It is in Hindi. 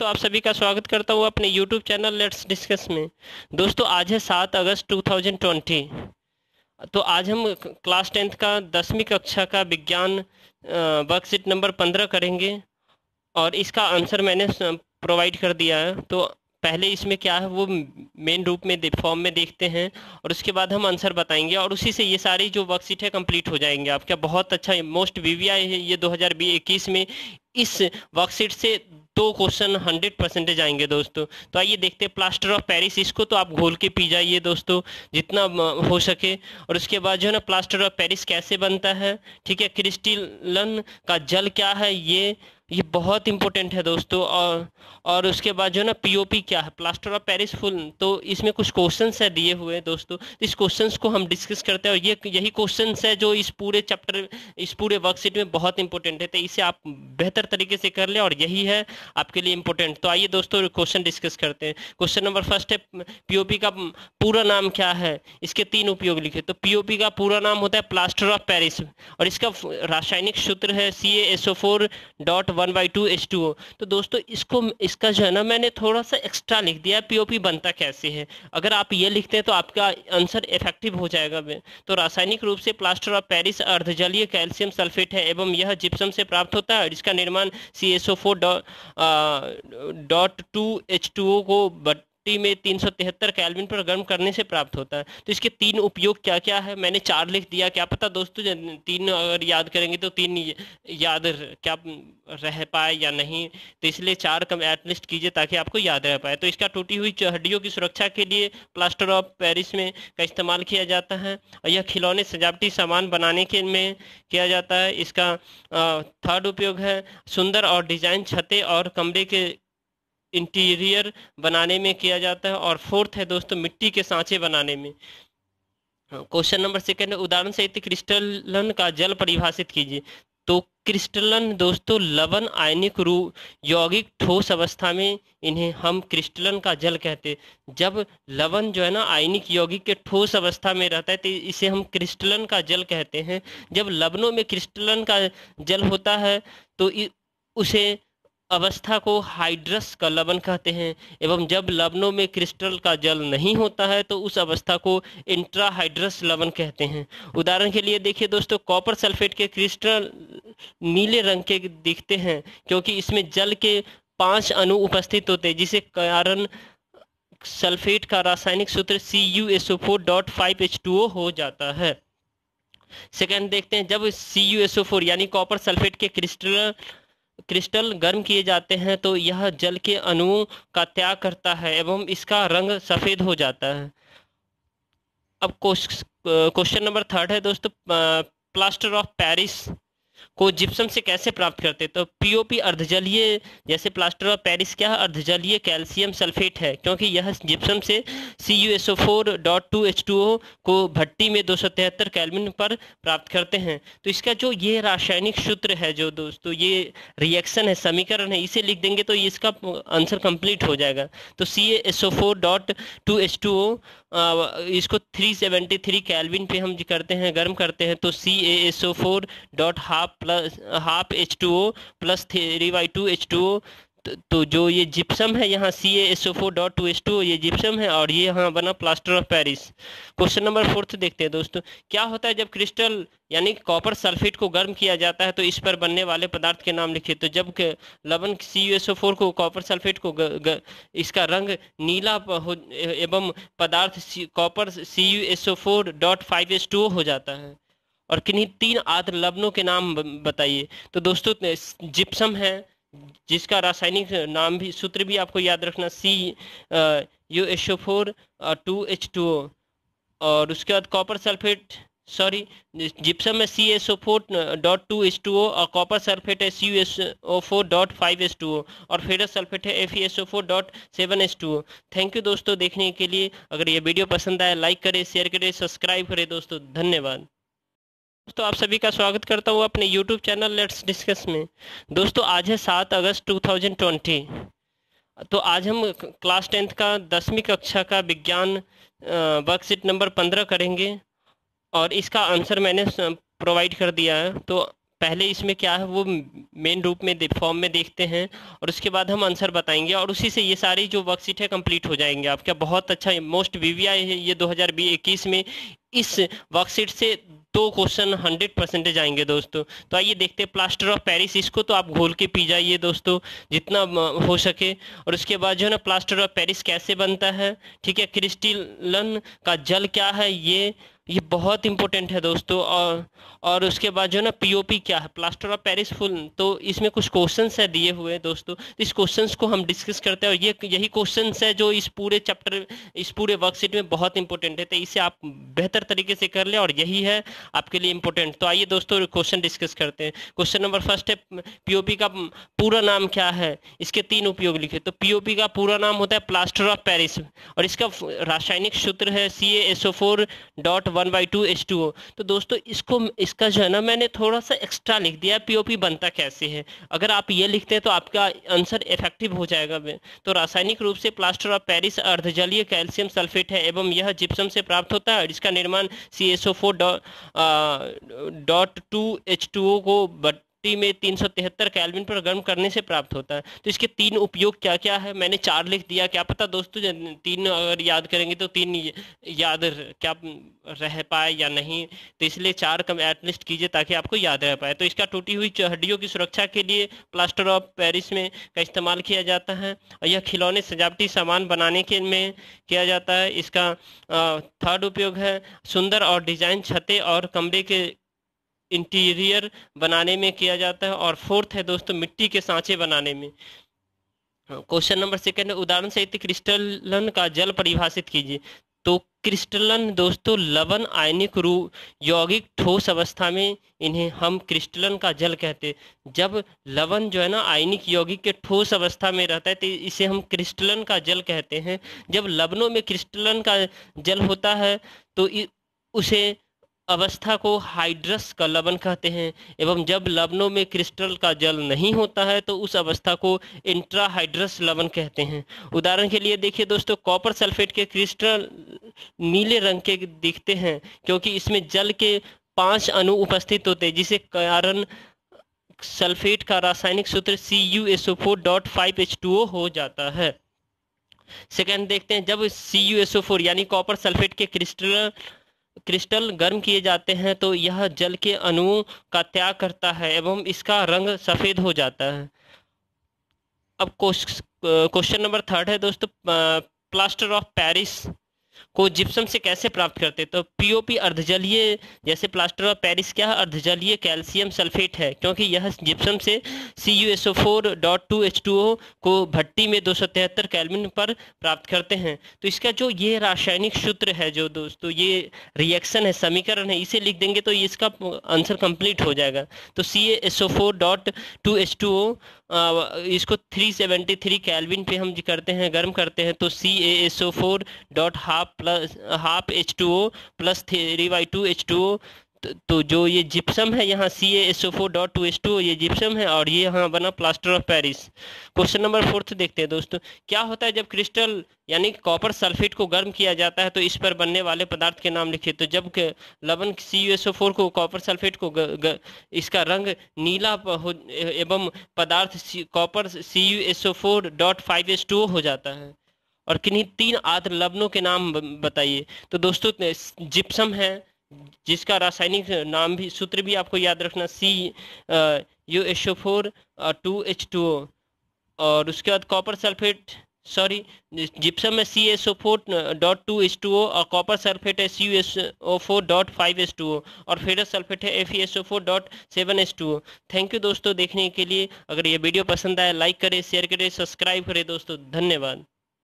दोस्तों आप सभी का स्वागत करता हूँ अपने YouTube चैनल लेट्स डिस्कस में दोस्तों आज है सात अगस्त 2020 तो आज हम क्लास टेंथ का दसवीं कक्षा का विज्ञान वर्कशीट नंबर पंद्रह करेंगे और इसका आंसर मैंने प्रोवाइड कर दिया है तो पहले इसमें क्या है वो मेन रूप में फॉर्म में देखते हैं और उसके बाद हम आंसर बताएंगे और उसी से ये सारी जो वर्कशीट है कंप्लीट हो जाएंगे आपका बहुत अच्छा मोस्ट वीवीआई है ये 2021 में इस वर्कशीट से दो क्वेश्चन हंड्रेड परसेंटेज आएंगे दोस्तों तो आइए देखते हैं प्लास्टर ऑफ पेरिस इसको तो आप घोल के पी जाइए दोस्तों जितना हो सके और उसके बाद जो है ना प्लास्टर ऑफ पेरिस कैसे बनता है ठीक है क्रिस्टिलन का जल क्या है ये ये बहुत इंपॉर्टेंट है दोस्तों और और उसके बाद जो ना पीओपी क्या है प्लास्टर ऑफ पेरिस फुल तो इसमें कुछ क्वेश्चन है दिए हुए हैं दोस्तों तो इस क्वेश्चन को हम डिस्कस करते हैं और ये यही क्वेश्चन है जो इस पूरे चैप्टर इस पूरे वर्कशीट में बहुत इंपॉर्टेंट है तो इसे आप बेहतर तरीके से कर लें और यही है आपके लिए इंपॉर्टेंट तो आइए दोस्तों क्वेश्चन डिस्कस करते हैं क्वेश्चन नंबर फर्स्ट है पीओपी का पूरा नाम क्या है इसके तीन उपयोग लिखे तो पीओपी का पूरा नाम होता है प्लास्टर ऑफ पेरिस और इसका रासायनिक सूत्र है C A S O four dot one by two H two O तो दोस्तों इसको इसका जो है ना मैंने थोड़ा सा एक्स्ट्रा लिख दिया पी ओ पी बनता कैसे है अगर आप ये लिखते हैं तो आपका आंसर इफेक्टिव हो जाएगा तो रासायनिक रूप से प्लास्टर ऑफ पेरिस अर्धजलीय कैल्शियम सल्फेट है एवं यह जिप्सम से प्राप्त होता है इसका निर्माण C S O four dot two H two O को बट मिट्टी में तीन सौ तिहत्तर कैलविन पर गर्म करने से प्राप्त होता है तो इसके तीन उपयोग क्या क्या है मैंने चार लिख दिया क्या पता दोस्तों तीन अगर याद करेंगे तो तीन याद क्या रह पाए या नहीं तो इसलिए चार कम एटलिस्ट कीजिए ताकि आपको याद रह पाए तो इसका टूटी हुई हड्डियों की सुरक्षा के लिए प्लास्टर ऑफ पेरिस में का इस्तेमाल किया जाता है और यह खिलौने सजावटी सामान बनाने के में किया जाता है इसका थर्ड उपयोग है सुंदर और डिजाइन छतें और कमरे के इंटीरियर बनाने में किया जाता है और फोर्थ है दोस्तों मिट्टी के सांचे बनाने में हाँ, क्वेश्चन नंबर सेकंड उदाहरण सहित क्रिस्टलन का जल परिभाषित कीजिए तो क्रिस्टलन दोस्तों लवन आयनिक रू यौगिक ठोस अवस्था में इन्हें हम क्रिस्टलन का जल कहते जब लवन जो है ना आयनिक यौगिक के ठोस अवस्था में रहता है तो इसे हम क्रिस्टलन का जल कहते हैं जब लवनों में क्रिस्टलन का जल होता है तो उसे अवस्था को हाइड्रस का लवन कहते हैं एवं जब लवनों में क्रिस्टल का जल नहीं होता है तो उस अवस्था को इंट्राहाइड्रस लवन कहते हैं उदाहरण के लिए देखिए दोस्तों कॉपर सल्फेट के क्रिस्टल नीले रंग के दिखते हैं क्योंकि इसमें जल के पांच अणु उपस्थित होते हैं जिसे कारण सल्फेट का रासायनिक सूत्र C U S O four dot five H two O हो जाता है सेकेंड देखते हैं जब C U S O four यानी कॉपर सल्फेट के क्रिस्टल क्रिस्टल गर्म किए जाते हैं तो यह जल के अणुओं का त्याग करता है एवं इसका रंग सफ़ेद हो जाता है अब क्वेश्चन नंबर थर्ड है दोस्तों प्लास्टर ऑफ पेरिस को जिप्सम से कैसे प्राप्त करते तो पीओपी अर्धजलीय जैसे प्लास्टर ऑफ पेरिस क्या है अर्धजलीय कैल्शियम सल्फेट है क्योंकि यह जिप्सम से C U S O four dot two H two O को भट्टी में दो सौ तिहत्तर कैलविन पर प्राप्त करते हैं तो इसका जो ये रासायनिक सूत्र है जो दोस्तों ये रिएक्शन है समीकरण है इसे लिख देंगे तो इसका आंसर कंप्लीट हो जाएगा तो C S O four dot two H two O इसको थ्री सेवेंटी थ्री कैलविन पे हम करते हैं गर्म करते हैं तो C A S O four dot half half plus half H two O plus three by two H two O तो जो ये जिप्सम है यहाँ C S O four dot two H two ये जिप्सम है और ये यहाँ बना plaster of Paris question number fourth देखते हैं दोस्तों क्या होता है जब क्रिस्टल यानी कॉपर सल्फेट को गर्म किया जाता है तो इस पर बनने वाले पदार्थ के नाम लिखिए तो जब लवन C U S O four को कॉपर सल्फेट को ग, ग, इसका रंग नीला हो एवं पदार्थ copper C U S O four dot five H two हो जाता है और किन्हीं तीन आद्र लवणों के नाम बताइए तो दोस्तों जिप्सम है जिसका रासायनिक नाम भी सूत्र भी आपको याद रखना C U H O four two H two O और उसके बाद कॉपर सल्फेट सॉरी जिप्सम में C S O four dot two H two O और कॉपर सल्फेट है C U S O four dot five H two O और फेरस सल्फेट है F E S O four dot seven H two O thank you दोस्तों देखने के लिए अगर ये वीडियो पसंद आए लाइक करें शेयर करें सब्सक्राइब करें दोस्तों धन्यवाद दोस्तों आप सभी का स्वागत करता हूँ अपने YouTube चैनल लेट्स डिस्कस में दोस्तों आज है सात अगस्त 2020 तो आज हम क्लास टेंथ का दसवीं कक्षा का विज्ञान वर्कशीट नंबर पंद्रह करेंगे और इसका आंसर मैंने प्रोवाइड कर दिया है तो पहले इसमें क्या है वो मेन रूप में फॉर्म में देखते हैं और उसके बाद हम आंसर बताएंगे और उसी से ये सारी जो वर्कशीट है कंप्लीट हो जाएंगे आपका बहुत अच्छा मोस्ट वीवीआई है ये 2021 में इस वर्कशीट से तो क्वेश्चन हंड्रेड परसेंटेज आएंगे दोस्तों तो आइए देखते हैं प्लास्टर ऑफ पेरिस इसको तो आप घोल के पी जाइए दोस्तों जितना हो सके और उसके बाद जो है ना प्लास्टर ऑफ पेरिस कैसे बनता है ठीक है क्रिस्टिलन का जल क्या है ये ये बहुत इंपॉर्टेंट है दोस्तों और और उसके बाद जो ना पीओपी क्या है प्लास्टर ऑफ पेरिस फुल तो इसमें कुछ क्वेश्चंस है दिए हुए हैं दोस्तों इस क्वेश्चंस को हम डिस्कस करते हैं और ये यही क्वेश्चंस है जो इस पूरे चैप्टर इस पूरे वर्कशीट में बहुत इंपॉर्टेंट है तो इसे आप बेहतर तरीके से कर लें और यही है आपके लिए इंपॉर्टेंट तो आइए दोस्तों क्वेश्चन डिस्कस करते हैं क्वेश्चन नंबर फर्स्ट है पीओपी का पूरा नाम क्या है इसके तीन उपयोग लिखे तो पीओपी का पूरा नाम होता है प्लास्टर ऑफ पेरिस और इसका रासायनिक सूत्र है C one by two H two O तो दोस्तों इसको इसका जो है ना मैंने थोड़ा सा एक्स्ट्रा लिख दिया पी ओ पी बनता कैसे है अगर आप ये लिखते हैं तो आपका आंसर इफेक्टिव हो जाएगा तो रासायनिक रूप से प्लास्टर ऑफ पेरिस अर्धजलीय कैल्शियम सल्फेट है एवं यह जिप्सम से प्राप्त होता है जिसका निर्माण C S O four dot two H two O को बट में तीन सौ तिहत्तर कैलविन पर गर्म करने से प्राप्त होता है तो इसके तीन उपयोग क्या क्या है मैंने चार लिख दिया क्या पता दोस्तों तीन अगर याद करेंगे तो तीन याद क्या रह पाए या नहीं तो इसलिए चार कम एटलिस्ट कीजिए ताकि आपको याद रह पाए तो इसका टूटी हुई हड्डियों की सुरक्षा के लिए प्लास्टर ऑफ पेरिस में का इस्तेमाल किया जाता है और यह खिलौने सजावटी सामान बनाने के में किया जाता है इसका थर्ड उपयोग है सुंदर और डिजाइन छतें और कमरे के इंटीरियर बनाने में किया जाता है और फोर्थ है दोस्तों मिट्टी के सांचे बनाने में क्वेश्चन हाँ, नंबर है उदाहरण सहित क्रिस्टलन का जल परिभाषित कीजिए तो क्रिस्टलन दोस्तों लवण आयनिक रूप यौगिक ठोस अवस्था में इन्हें हम क्रिस्टलन का जल कहते जब लवण जो है ना आयनिक यौगिक के ठोस अवस्था में रहता है तो इसे हम क्रिस्टलन का जल कहते हैं जब लवणों में क्रिस्टलन का जल होता है तो उसे अवस्था को हाइड्रस का लवन कहते हैं एवं जब लवनों में क्रिस्टल का जल नहीं होता है तो उस अवस्था को इंट्राहाइड्रस लवन कहते हैं उदाहरण के लिए देखिए दोस्तों कॉपर सल्फेट के क्रिस्टल नीले रंग के दिखते हैं क्योंकि इसमें जल के पांच अणु उपस्थित होते हैं जिसे कारण सल्फेट का रासायनिक सूत्र C U S O four dot five H two O हो जाता है सेकेंड देखते हैं जब C U S O four यानी कॉपर सल्फेट के क्रिस्टल क्रिस्टल गर्म किए जाते हैं तो यह जल के अणुओं का त्याग करता है एवं इसका रंग सफ़ेद हो जाता है अब क्वेश्चन नंबर थर्ड है दोस्तों प्लास्टर ऑफ पेरिस को जिप्सम से कैसे प्राप्त करते तो पीओपी अर्धजलीय जैसे प्लास्टर ऑफ पेरिस क्या है अर्धजलीय कैल्शियम सल्फेट है क्योंकि यह जिप्सम से C U S O four dot two H two O को भट्टी में दो सौ तिहत्तर कैलविन पर प्राप्त करते हैं तो इसका जो ये रासायनिक सूत्र है जो दोस्तों ये रिएक्शन है समीकरण है इसे लिख देंगे तो इसका आंसर कंप्लीट हो जाएगा तो C S O four dot two H two O इसको थ्री सेवेंटी थ्री कैलविन पे हम करते हैं गर्म करते हैं तो C A S O four dot half half plus half H two O plus three by two H two O तो जो ये जिप्सम है यहाँ C S O four dot two H two ये जिप्सम है और ये यहाँ बना plaster of Paris question number fourth देखते हैं दोस्तों क्या होता है जब क्रिस्टल यानी कॉपर सल्फेट को गर्म किया जाता है तो इस पर बनने वाले पदार्थ के नाम लिखिए तो जब लवन C U S O four को कॉपर सल्फेट को ग, ग, इसका रंग नीला हो एवं पदार्थ copper C U S O four dot five H two हो जाता है और किन्हीं तीन आद्र लवणों के नाम बताइए तो दोस्तों जिप्सम है जिसका रासायनिक नाम भी सूत्र भी आपको याद रखना C U H O four two H two O और उसके बाद कॉपर सल्फेट सॉरी जिप्सम में C S O four dot two H two O और कॉपर सल्फेट है C U S O four dot five H two O और फेरस सल्फेट है F E S O four dot seven H two O thank you दोस्तों देखने के लिए अगर ये वीडियो पसंद आए लाइक करें शेयर करें सब्सक्राइब करें दोस्तों धन्यवाद